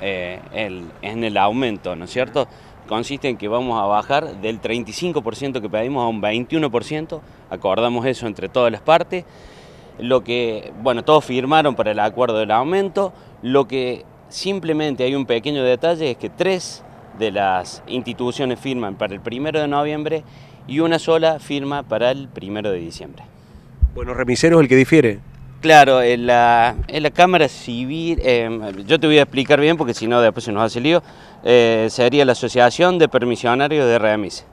Eh, en el aumento, ¿no es cierto? Consiste en que vamos a bajar del 35% que pedimos a un 21%, acordamos eso entre todas las partes, lo que, bueno, todos firmaron para el acuerdo del aumento, lo que simplemente hay un pequeño detalle es que tres de las instituciones firman para el primero de noviembre y una sola firma para el primero de diciembre. Bueno, es el que difiere. Claro, en la, Cámara Civil, em, yo te voy a explicar bien porque si no después se nos hace lío, eh, sería la Asociación de Permisionarios de Remis.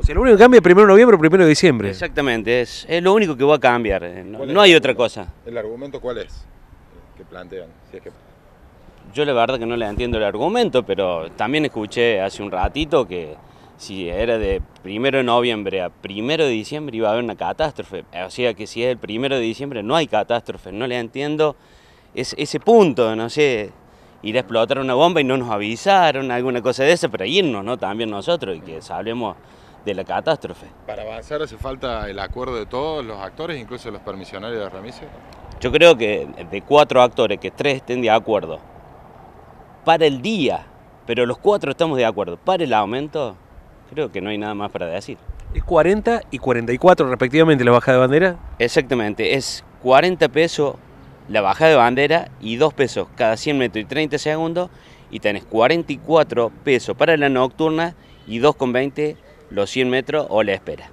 O sea, lo único que cambia es primero de noviembre o primero de diciembre. Exactamente, es, es lo único que va a cambiar, eh, no, hay otra cosa. ¿El argumento cuál es que plantean? Yo la verdad que no le entiendo el argumento, pero también escuché hace un ratito que si era de primero de noviembre a primero de diciembre iba a haber una catástrofe. O sea que si es el primero de diciembre no hay catástrofe, no le entiendo ese punto, no sé, ir a explotar una bomba y no nos avisaron, alguna cosa de eso, pero irnos, ¿no? También nosotros y que hablemos de la catástrofe. ¿Para avanzar hace falta el acuerdo de todos los actores, incluso los permisionarios de Ramírez? Yo creo que de cuatro actores, que tres estén de acuerdo para el día, pero los cuatro estamos de acuerdo para el aumento, Creo que no hay nada más para decir. ¿Es 40 y 44 respectivamente la baja de bandera? Exactamente, es 40 pesos la baja de bandera y 2 pesos cada 100 metros y 30 segundos y tenés 44 pesos para la nocturna y 2,20 los 100 metros o la espera.